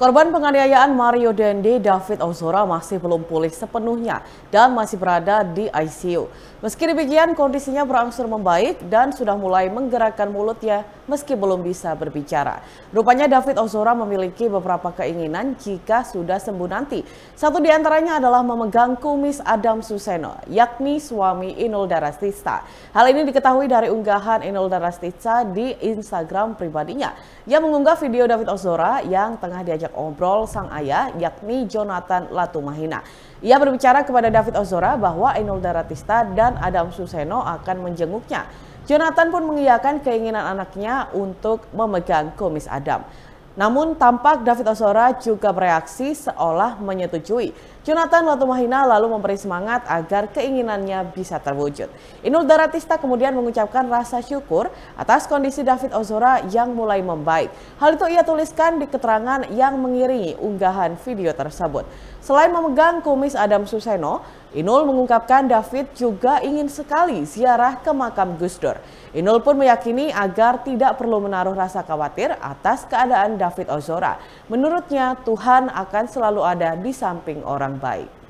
Korban penganiayaan Mario Dendi, David Ozora masih belum pulih sepenuhnya dan masih berada di ICU. Meski demikian, kondisinya berangsur membaik dan sudah mulai menggerakkan mulutnya meski belum bisa berbicara. Rupanya David Ozora memiliki beberapa keinginan jika sudah sembuh nanti. Satu di antaranya adalah memegang kumis Adam Suseno, yakni suami Inul Darastista. Hal ini diketahui dari unggahan Inul Darastista di Instagram pribadinya. Ia mengunggah video David Ozora yang tengah diajak obrol sang ayah, yakni Jonathan Latumahina. Ia berbicara kepada David Ozora bahwa Inul Daratista dan Adam Suseno akan menjenguknya. Jonathan pun mengiyakan keinginan anaknya untuk memegang kumis Adam. Namun tampak David Osora juga bereaksi seolah menyetujui. Jonathan Latumahina lalu memberi semangat agar keinginannya bisa terwujud. Inul Daratista kemudian mengucapkan rasa syukur atas kondisi David Ozora yang mulai membaik. Hal itu ia tuliskan di keterangan yang mengiringi unggahan video tersebut. Selain memegang kumis Adam Suseno, Inul mengungkapkan David juga ingin sekali ziarah ke makam Gus Dur. Inul pun meyakini agar tidak perlu menaruh rasa khawatir atas keadaan David Ozora. Menurutnya Tuhan akan selalu ada di samping orang baik.